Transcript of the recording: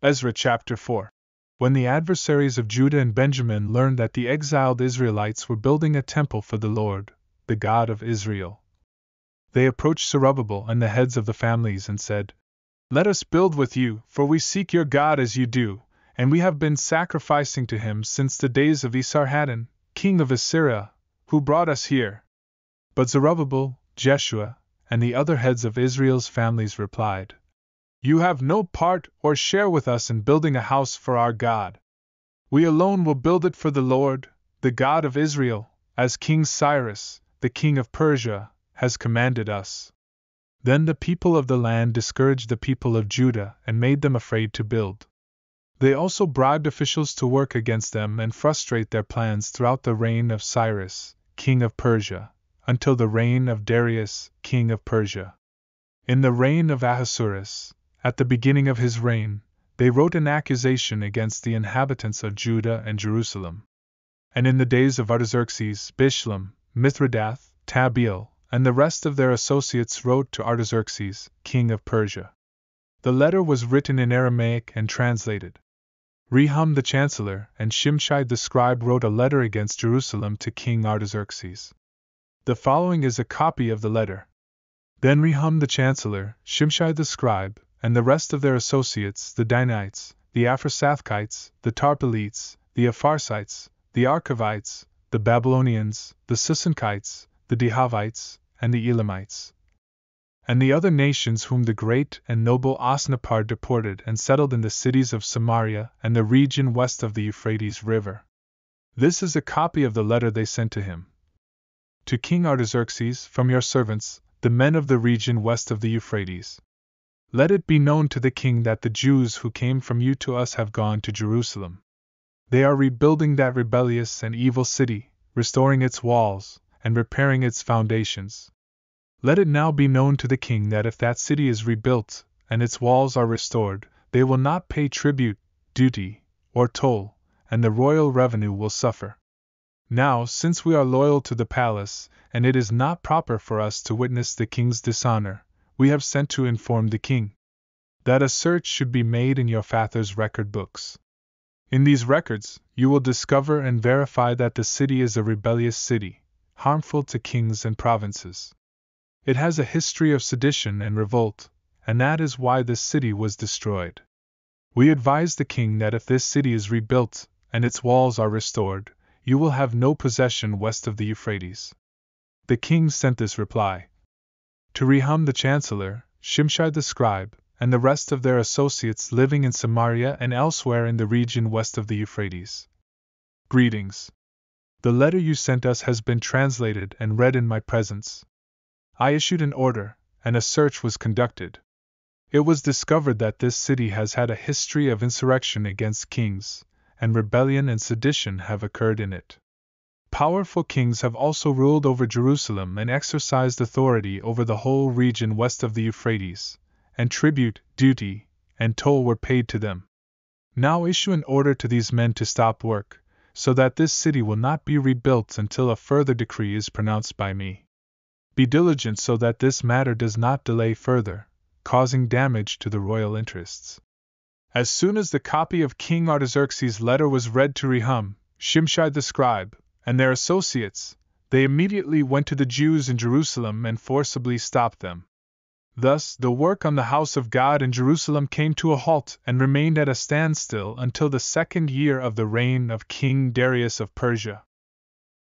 Ezra chapter 4. When the adversaries of Judah and Benjamin learned that the exiled Israelites were building a temple for the Lord, the God of Israel, they approached Zerubbabel and the heads of the families and said, Let us build with you, for we seek your God as you do, and we have been sacrificing to him since the days of Esarhaddon, king of Assyria, who brought us here. But Zerubbabel, Jeshua, and the other heads of Israel's families replied, you have no part or share with us in building a house for our God. We alone will build it for the Lord, the God of Israel, as King Cyrus, the king of Persia, has commanded us. Then the people of the land discouraged the people of Judah and made them afraid to build. They also bribed officials to work against them and frustrate their plans throughout the reign of Cyrus, king of Persia, until the reign of Darius, king of Persia. In the reign of Ahasuerus, at the beginning of his reign, they wrote an accusation against the inhabitants of Judah and Jerusalem. And in the days of Artaxerxes, Bishlam, Mithridath, Tabeel, and the rest of their associates wrote to Artaxerxes, king of Persia. The letter was written in Aramaic and translated. Rehum the chancellor and Shimshai the scribe wrote a letter against Jerusalem to King Artaxerxes. The following is a copy of the letter. Then Rehum the chancellor, Shimshai the scribe, and the rest of their associates, the Danites, the Aphrasathkites, the Tarpelites, the Apharsites, the Archivites, the Babylonians, the Sisenkites, the Dehavites, and the Elamites. And the other nations whom the great and noble Osnapar deported and settled in the cities of Samaria and the region west of the Euphrates River. This is a copy of the letter they sent to him. To King Artaxerxes, from your servants, the men of the region west of the Euphrates. Let it be known to the king that the Jews who came from you to us have gone to Jerusalem. They are rebuilding that rebellious and evil city, restoring its walls, and repairing its foundations. Let it now be known to the king that if that city is rebuilt, and its walls are restored, they will not pay tribute, duty, or toll, and the royal revenue will suffer. Now, since we are loyal to the palace, and it is not proper for us to witness the king's dishonor, we have sent to inform the king that a search should be made in your father's record books. In these records, you will discover and verify that the city is a rebellious city, harmful to kings and provinces. It has a history of sedition and revolt, and that is why this city was destroyed. We advise the king that if this city is rebuilt and its walls are restored, you will have no possession west of the Euphrates. The king sent this reply, to Rehum the chancellor, Shimshai the scribe, and the rest of their associates living in Samaria and elsewhere in the region west of the Euphrates. Greetings. The letter you sent us has been translated and read in my presence. I issued an order, and a search was conducted. It was discovered that this city has had a history of insurrection against kings, and rebellion and sedition have occurred in it powerful kings have also ruled over Jerusalem and exercised authority over the whole region west of the Euphrates, and tribute, duty, and toll were paid to them. Now issue an order to these men to stop work, so that this city will not be rebuilt until a further decree is pronounced by me. Be diligent so that this matter does not delay further, causing damage to the royal interests. As soon as the copy of King Artaxerxes' letter was read to Rehum, Shimshai the scribe, and their associates, they immediately went to the Jews in Jerusalem and forcibly stopped them. Thus, the work on the house of God in Jerusalem came to a halt and remained at a standstill until the second year of the reign of King Darius of Persia.